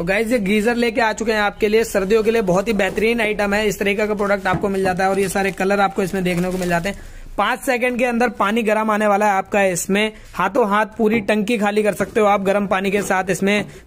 तो गाइज ये गीजर लेके आ चुके हैं आपके लिए सर्दियों के लिए बहुत ही बेहतरीन आइटम है इस तरीके का प्रोडक्ट आपको मिल जाता है और ये सारे कलर आपको इसमें देखने को मिल जाते हैं पांच सेकंड के अंदर पानी गर्म आने वाला है आपका इसमें हाथों हाथ पूरी टंकी खाली कर सकते हो आप गर्म पानी के साथ इसमें